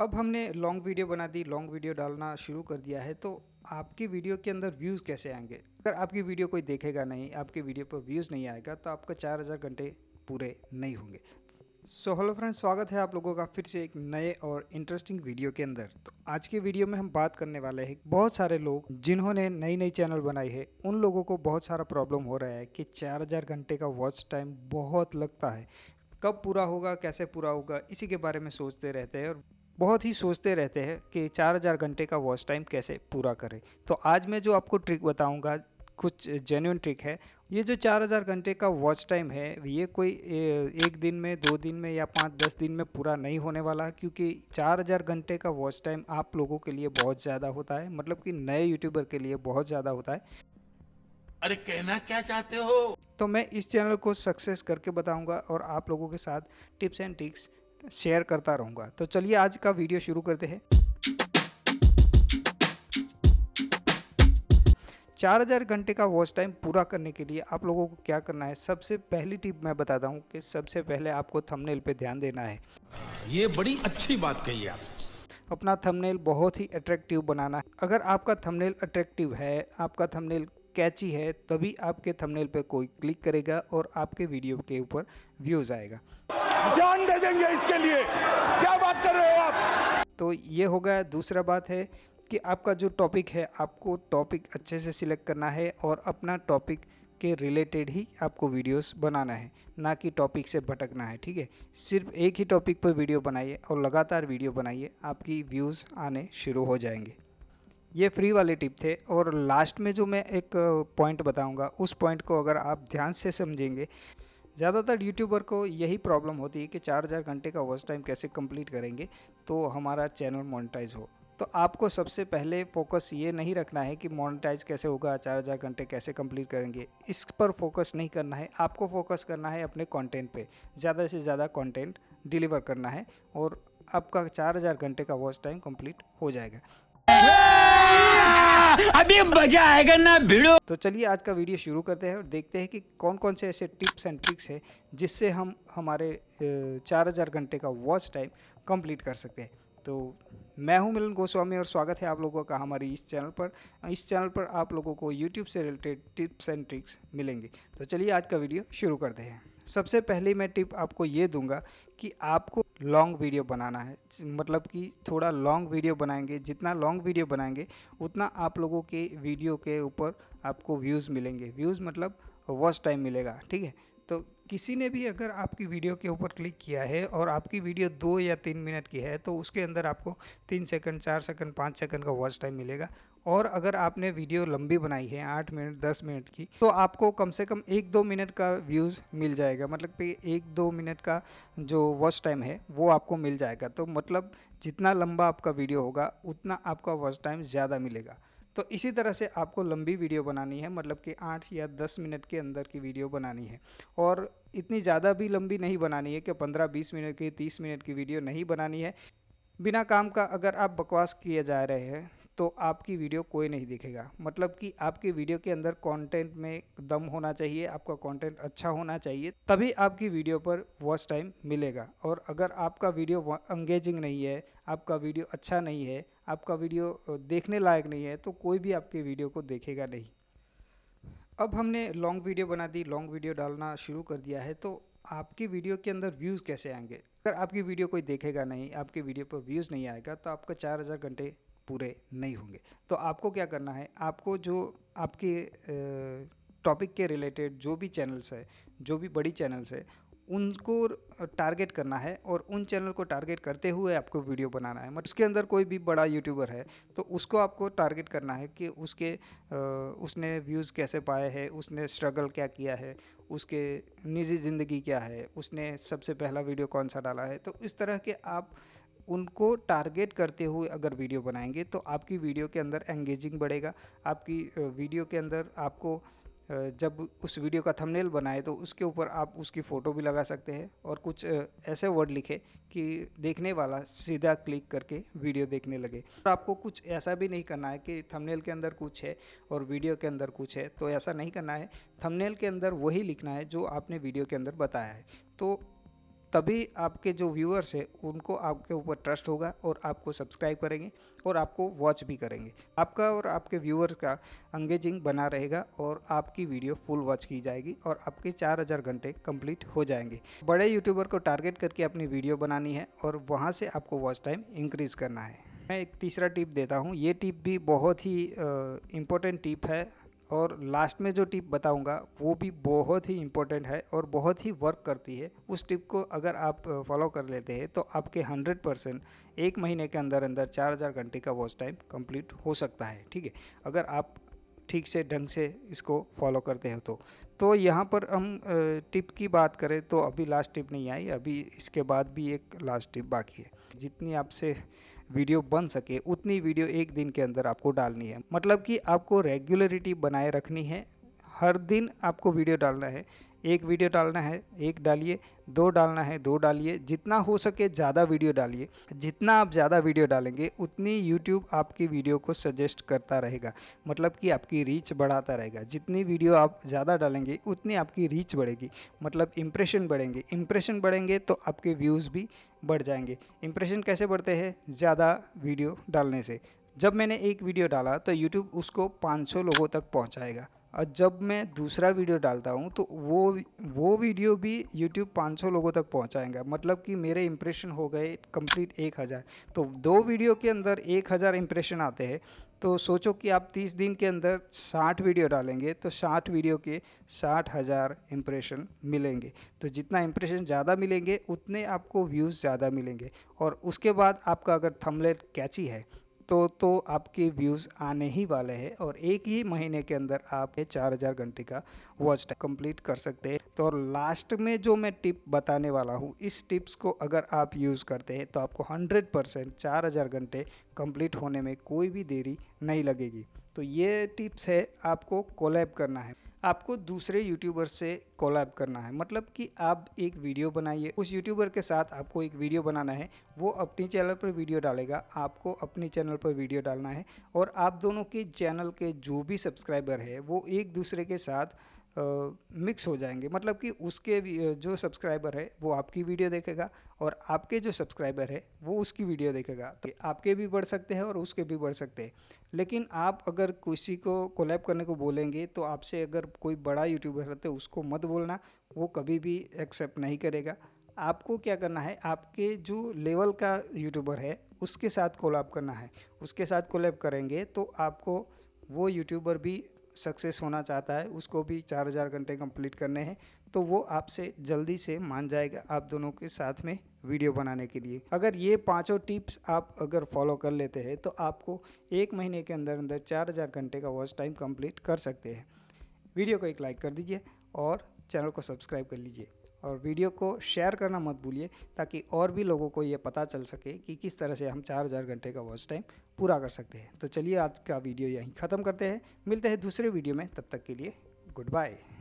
अब हमने long video बना दी लॉन्ग वीडियो डालना शुरू कर दिया है तो आपकी वीडियो के अंदर व्यूज़ कैसे आएंगे अगर आपकी वीडियो कोई देखेगा नहीं आपकी वीडियो पर व्यूज़ नहीं आएगा तो आपका चार हज़ार घंटे पूरे नहीं होंगे सो हेलो फ्रेंड्स स्वागत है आप लोगों का फिर से एक नए और इंटरेस्टिंग वीडियो के अंदर तो आज के वीडियो में हम बात करने वाले हैं बहुत सारे लोग जिन्होंने नई नई चैनल बनाई है उन लोगों को बहुत सारा प्रॉब्लम हो रहा है कि चार हज़ार घंटे का वॉच टाइम बहुत लगता है कब पूरा होगा कैसे पूरा होगा इसी के बारे में सोचते रहते हैं और बहुत ही सोचते रहते हैं कि 4000 घंटे का वॉच टाइम कैसे पूरा करें तो आज मैं जो आपको ट्रिक बताऊंगा कुछ जेन्यून ट्रिक है ये जो 4000 घंटे का वॉच टाइम है ये कोई एक दिन में दो दिन में या पाँच दस दिन में पूरा नहीं होने वाला क्योंकि 4000 घंटे का वॉच टाइम आप लोगों के लिए बहुत ज़्यादा होता है मतलब कि नए यूट्यूबर के लिए बहुत ज़्यादा होता है अरे कहना क्या चाहते हो तो मैं इस चैनल को सक्सेस करके बताऊंगा और आप लोगों के साथ टिप्स एंड ट्रिक्स शेयर करता रहूँगा तो चलिए आज का वीडियो शुरू करते हैं चार हज़ार घंटे का वॉच टाइम पूरा करने के लिए आप लोगों को क्या करना है सबसे पहली टिप मैं बताता हूँ कि सबसे पहले आपको थंबनेल पे ध्यान देना है ये बड़ी अच्छी बात कही आप अपना थंबनेल बहुत ही अट्रैक्टिव बनाना है अगर आपका थंबनेल अट्रैक्टिव है आपका थंबनेल कैची है तभी आपके थंबनेल पे कोई क्लिक करेगा और आपके वीडियो के ऊपर व्यूज़ आएगा जान दे देंगे इसके लिए क्या बात कर रहे हो आप तो ये हो गया दूसरा बात है कि आपका जो टॉपिक है आपको टॉपिक अच्छे से सिलेक्ट करना है और अपना टॉपिक के रिलेटेड ही आपको वीडियोस बनाना है ना कि टॉपिक से भटकना है ठीक है सिर्फ एक ही टॉपिक पर वीडियो बनाइए और लगातार वीडियो बनाइए आपकी व्यूज़ आने शुरू हो जाएंगे ये फ्री वाले टिप थे और लास्ट में जो मैं एक पॉइंट बताऊंगा उस पॉइंट को अगर आप ध्यान से समझेंगे ज़्यादातर यूट्यूबर को यही प्रॉब्लम होती है कि चार हज़ार घंटे का वॉच टाइम कैसे कंप्लीट करेंगे तो हमारा चैनल मोनिटाइज हो तो आपको सबसे पहले फोकस ये नहीं रखना है कि मोनेटाइज कैसे होगा चार हज़ार घंटे कैसे कंप्लीट करेंगे इस पर फोकस नहीं करना है आपको फोकस करना है अपने कॉन्टेंट पर ज़्यादा से ज़्यादा कॉन्टेंट डिलीवर करना है और आपका चार हज़ार घंटे का वॉच टाइम कम्प्लीट हो जाएगा अभी मजा आएगा ना भिड़ो तो चलिए आज का वीडियो शुरू करते हैं और देखते हैं कि कौन कौन से ऐसे टिप्स एंड ट्रिक्स हैं जिससे हम हमारे चार हज़ार घंटे का वॉच टाइम कंप्लीट कर सकते हैं तो मैं हूं मिलन गोस्वामी और स्वागत है आप लोगों का हमारी इस चैनल पर इस चैनल पर आप लोगों को यूट्यूब से रिलेटेड टिप्स एंड ट्रिक्स मिलेंगे तो चलिए आज का वीडियो शुरू करते हैं सबसे पहले मैं टिप आपको ये दूंगा कि आपको लॉन्ग वीडियो बनाना है मतलब कि थोड़ा लॉन्ग वीडियो बनाएंगे जितना लॉन्ग वीडियो बनाएंगे उतना आप लोगों के वीडियो के ऊपर आपको व्यूज़ मिलेंगे व्यूज़ मतलब वॉच टाइम मिलेगा ठीक है तो किसी ने भी अगर आपकी वीडियो के ऊपर क्लिक किया है और आपकी वीडियो दो या तीन मिनट की है तो उसके अंदर आपको तीन सेकंड चार सेकंड पाँच सेकंड का वॉच टाइम मिलेगा और अगर आपने वीडियो लंबी बनाई है आठ मिनट दस मिनट की तो आपको कम से कम एक दो मिनट का व्यूज़ मिल जाएगा मतलब कि एक दो मिनट का जो वॉच टाइम है वो आपको मिल जाएगा तो मतलब जितना लंबा आपका वीडियो होगा उतना आपका वॉच टाइम ज़्यादा मिलेगा तो इसी तरह से आपको लंबी वीडियो बनानी है मतलब कि आठ या दस मिनट के अंदर की वीडियो बनानी है और इतनी ज़्यादा भी लंबी नहीं बनानी है कि पंद्रह बीस मिनट की तीस मिनट की वीडियो नहीं बनानी है बिना काम का अगर आप बकवास किए जा रहे हैं तो आपकी वीडियो कोई नहीं देखेगा मतलब कि आपकी वीडियो के अंदर कंटेंट में दम होना चाहिए आपका कंटेंट अच्छा होना चाहिए तभी आपकी वीडियो पर वॉच टाइम मिलेगा और अगर आपका वीडियो एंगेजिंग नहीं है आपका वीडियो अच्छा नहीं है आपका वीडियो देखने लायक नहीं है तो कोई भी आपके वीडियो को देखेगा नहीं अब हमने लॉन्ग वीडियो बना दी लॉन्ग वीडियो डालना शुरू कर दिया है तो आपकी वीडियो के अंदर व्यूज़ कैसे आएंगे अगर आपकी वीडियो कोई देखेगा नहीं आपकी वीडियो पर व्यूज़ नहीं आएगा तो आपका चार हज़ार घंटे पूरे नहीं होंगे तो आपको क्या करना है आपको जो आपके टॉपिक के रिलेटेड जो भी चैनल्स है जो भी बड़ी चैनल्स है उनको टारगेट करना है और उन चैनल को टारगेट करते हुए आपको वीडियो बनाना है मतलब उसके अंदर कोई भी बड़ा यूट्यूबर है तो उसको आपको टारगेट करना है कि उसके उसने व्यूज़ कैसे पाए हैं उसने स्ट्रगल क्या किया है उसके निजी ज़िंदगी क्या है उसने सबसे पहला वीडियो कौन सा डाला है तो इस तरह के आप उनको टारगेट करते हुए अगर वीडियो बनाएंगे तो आपकी वीडियो के अंदर एंगेजिंग बढ़ेगा आपकी वीडियो के अंदर आपको जब उस वीडियो का थंबनेल बनाए तो उसके ऊपर आप उसकी फ़ोटो भी लगा सकते हैं और कुछ ऐसे वर्ड लिखे कि देखने वाला सीधा क्लिक करके वीडियो देखने लगे और आपको कुछ ऐसा भी नहीं करना है कि थंबनेल के अंदर कुछ है और वीडियो के अंदर कुछ है तो ऐसा नहीं करना है थंबनेल के अंदर वही लिखना है जो आपने वीडियो के अंदर बताया है तो तभी आपके जो व्यूअर्स है उनको आपके ऊपर ट्रस्ट होगा और आपको सब्सक्राइब करेंगे और आपको वॉच भी करेंगे आपका और आपके व्यूअर्स का एंगेजिंग बना रहेगा और आपकी वीडियो फुल वॉच की जाएगी और आपके 4000 घंटे कंप्लीट हो जाएंगे बड़े यूट्यूबर को टारगेट करके अपनी वीडियो बनानी है और वहाँ से आपको वॉच टाइम इंक्रीज़ करना है मैं एक तीसरा टिप देता हूँ ये टिप भी बहुत ही इम्पोर्टेंट टिप है और लास्ट में जो टिप बताऊंगा वो भी बहुत ही इम्पोर्टेंट है और बहुत ही वर्क करती है उस टिप को अगर आप फॉलो कर लेते हैं तो आपके 100 परसेंट एक महीने के अंदर अंदर 4000 घंटे का वॉच टाइम कंप्लीट हो सकता है ठीक है अगर आप ठीक से ढंग से इसको फॉलो करते हो तो तो यहाँ पर हम टिप की बात करें तो अभी लास्ट टिप नहीं आई अभी इसके बाद भी एक लास्ट टिप बाकी है जितनी आपसे वीडियो बन सके उतनी वीडियो एक दिन के अंदर आपको डालनी है मतलब कि आपको रेगुलरिटी बनाए रखनी है हर दिन आपको वीडियो डालना है एक वीडियो डालना है एक डालिए दो डालना है दो डालिए जितना हो सके ज़्यादा वीडियो डालिए जितना आप ज़्यादा वीडियो डालेंगे उतनी यूट्यूब आपकी वीडियो को सजेस्ट करता रहेगा मतलब कि आपकी रीच बढ़ाता रहेगा जितनी वीडियो आप ज़्यादा डालेंगे उतनी आपकी रीच बढ़ेगी मतलब इम्प्रेशन बढ़ेंगे इम्प्रेशन बढ़ेंगे तो आपके व्यूज़ भी बढ़ जाएंगे इम्प्रेशन कैसे बढ़ते हैं ज़्यादा वीडियो डालने से जब मैंने एक वीडियो डाला तो यूट्यूब उसको पाँच लोगों तक पहुँचाएगा और जब मैं दूसरा वीडियो डालता हूँ तो वो वो वीडियो भी यूट्यूब 500 लोगों तक पहुँचाएंगा मतलब कि मेरे इम्प्रेशन हो गए कंप्लीट एक हज़ार तो दो वीडियो के अंदर एक हज़ार इम्प्रेशन आते हैं तो सोचो कि आप 30 दिन के अंदर 60 वीडियो डालेंगे तो 60 वीडियो के साठ हज़ार इम्प्रेशन मिलेंगे तो जितना इम्प्रेशन ज़्यादा मिलेंगे उतने आपको व्यूज़ ज़्यादा मिलेंगे और उसके बाद आपका अगर थमलेट कैची है तो तो आपके व्यूज़ आने ही वाले हैं और एक ही महीने के अंदर आप ये चार हज़ार घंटे का वॉच टाइम कम्प्लीट कर सकते हैं तो और लास्ट में जो मैं टिप बताने वाला हूँ इस टिप्स को अगर आप यूज़ करते हैं तो आपको हंड्रेड परसेंट चार हज़ार घंटे कम्प्लीट होने में कोई भी देरी नहीं लगेगी तो ये टिप्स है आपको कोलैब करना है आपको दूसरे यूट्यूबर से कोलैब करना है मतलब कि आप एक वीडियो बनाइए उस यूट्यूबर के साथ आपको एक वीडियो बनाना है वो अपनी चैनल पर वीडियो डालेगा आपको अपने चैनल पर वीडियो डालना है और आप दोनों के चैनल के जो भी सब्सक्राइबर है वो एक दूसरे के साथ मिक्स हो जाएंगे मतलब कि उसके जो सब्सक्राइबर है वो आपकी वीडियो देखेगा और आपके जो सब्सक्राइबर है वो उसकी वीडियो देखेगा तो आपके भी बढ़ सकते हैं और उसके भी बढ़ सकते हैं लेकिन आप अगर किसी को कोलैब करने को बोलेंगे तो आपसे अगर कोई बड़ा यूट्यूबर रहते तो उसको मत बोलना वो कभी भी एक्सेप्ट नहीं करेगा आपको क्या करना है आपके जो लेवल का यूट्यूबर है उसके साथ कोलैब करना है उसके साथ कोलैब करेंगे तो आपको वो यूट्यूबर भी सक्सेस होना चाहता है उसको भी चार हज़ार घंटे कंप्लीट करने हैं तो वो आपसे जल्दी से मान जाएगा आप दोनों के साथ में वीडियो बनाने के लिए अगर ये पांचों टिप्स आप अगर फॉलो कर लेते हैं तो आपको एक महीने के अंदर अंदर चार हज़ार घंटे का वॉच टाइम कंप्लीट कर सकते हैं वीडियो को एक लाइक कर दीजिए और चैनल को सब्सक्राइब कर लीजिए और वीडियो को शेयर करना मत भूलिए ताकि और भी लोगों को ये पता चल सके कि किस तरह से हम 4000 घंटे का वॉच टाइम पूरा कर सकते हैं तो चलिए आज का वीडियो यहीं ख़त्म करते हैं मिलते हैं दूसरे वीडियो में तब तक के लिए गुड बाय